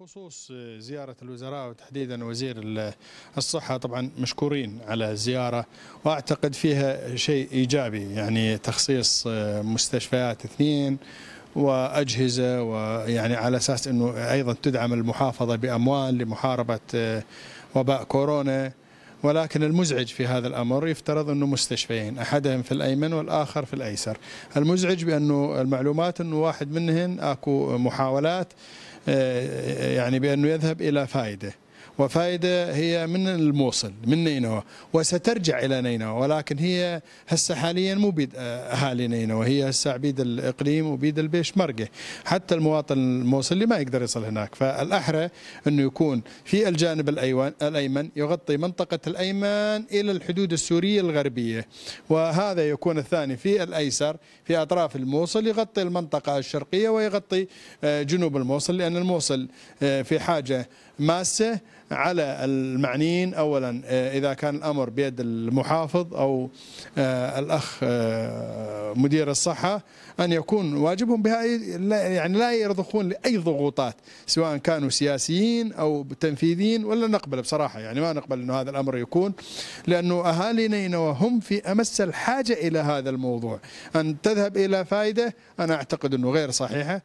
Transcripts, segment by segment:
بخصوص آه، زيارة الوزراء وتحديدا وزير الصحة طبعا مشكورين على الزيارة وأعتقد فيها شيء إيجابي يعني تخصيص آه، مستشفيات اثنين وأجهزة ويعني على أساس أنه أيضا تدعم المحافظة بأموال لمحاربة آه، وباء كورونا ولكن المزعج في هذا الأمر يفترض أنه مستشفيين أحدهم في الأيمن والآخر في الأيسر المزعج بأنه المعلومات أنه واحد منهم أكو محاولات آه، يعني بأنه يذهب إلى فائدة وفائدة هي من الموصل من نينوى وسترجع إلى نينوى ولكن هي هسه حاليا مو بيد أهالي نينوى هي هسه بيد الإقليم وبيد البيش مرقة حتى المواطن الموصلي ما يقدر يصل هناك فالأحرى أنه يكون في الجانب الأيوان الأيمن يغطي منطقة الأيمن إلى الحدود السورية الغربية وهذا يكون الثاني في الأيسر في أطراف الموصل يغطي المنطقة الشرقية ويغطي آه، جنوب الموصل لأن الموصل آه، في حاجة ماسة على المعنيين اولا آه، اذا كان الامر بيد المحافظ او آه، الاخ آه، مدير الصحه ان يكون واجبهم بها يعني لا يرضخون لاي ضغوطات سواء كانوا سياسيين او تنفيذيين ولا نقبل بصراحه يعني ما نقبل انه هذا الامر يكون لانه اهالينا وهم في امس الحاجه الى هذا الموضوع ان تذهب الى فائده انا اعتقد انه غير صحيحه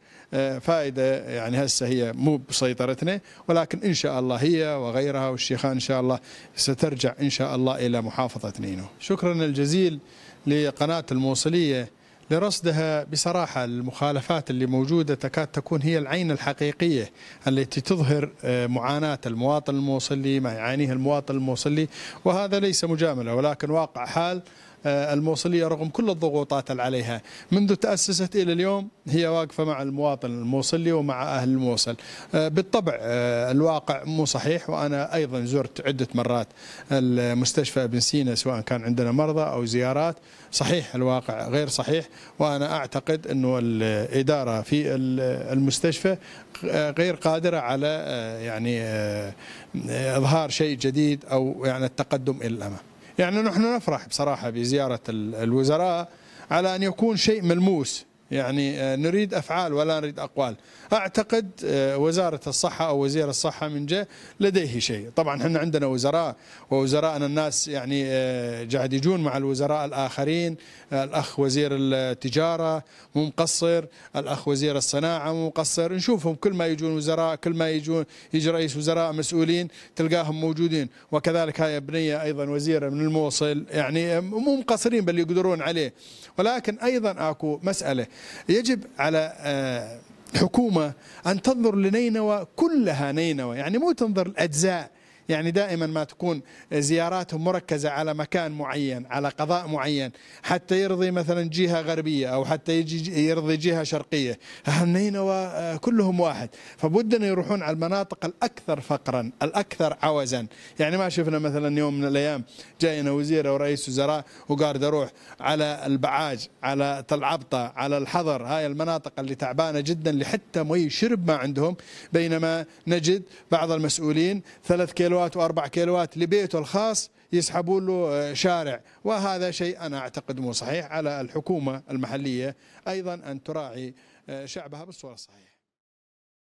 فائده يعني هسه هي مو بسيطرتنا ولكن ان شاء الله هي وغيرها والشيخان إن شاء الله سترجع إن شاء الله إلى محافظة نينو شكرا الجزيل لقناة الموصلية لرصدها بصراحة المخالفات اللي موجودة تكاد تكون هي العين الحقيقية التي تظهر آه، معاناة المواطن الموصلي ما يعانيه المواطن الموصلي وهذا ليس مجاملة ولكن واقع حال آه، الموصلية رغم كل الضغوطات عليها منذ تأسست إلى اليوم هي واقفة مع المواطن الموصلي ومع أهل الموصل آه، بالطبع آه، الواقع مو صحيح وأنا أيضا زرت عدة مرات المستشفى ابن سينا سواء كان عندنا مرضى أو زيارات صحيح الواقع غير صحيح وأنا أعتقد أنه الإدارة في المستشفى غير قادرة على يعني إظهار شيء جديد أو يعني التقدم إلى الأمام يعني نحن نفرح بصراحة بزيارة الوزراء على أن يكون شيء ملموس يعني آه، نريد أفعال ولا نريد أقوال أعتقد آه، وزارة الصحة أو وزير الصحة من جه لديه شيء طبعا احنا عندنا وزراء ووزراءنا الناس يعني آه، قاعد يجون مع الوزراء الآخرين الأخ وزير التجارة مو مقصر الأخ وزير الصناعة مو مقصر نشوفهم كل ما يجون وزراء كل ما يجون يجي رئيس وزراء مسؤولين تلقاهم موجودين وكذلك هاي بنية أيضا وزيرة من الموصل يعني مو مقصرين بل يقدرون عليه ولكن أيضا أكو مسألة يجب على الحكومة آه، أن تنظر لنينوى كلها نينوى يعني مو تنظر الأجزاء يعني دائما ما تكون زياراتهم مركزة على مكان معين على قضاء معين حتى يرضي مثلا جهة غربية أو حتى يجي يرضي جهة شرقية النينوى كلهم واحد فبد أن يروحون على المناطق الأكثر فقرا الأكثر عوزا يعني ما شفنا مثلا يوم من الأيام جاينا وزير أو رئيس وزراء وقال أروح على البعاج على طلعبطة على الحضر هاي المناطق اللي تعبانة جدا لحتى مي شرب ما عندهم بينما نجد بعض المسؤولين ثلاث كيلو كيلوات وأربع كيلوات لبيته الخاص يسحبون له آه، شارع وهذا شيء أنا أعتقد مو صحيح على الحكومة المحلية أيضا أن تراعي آه، شعبها بالصورة الصحيحة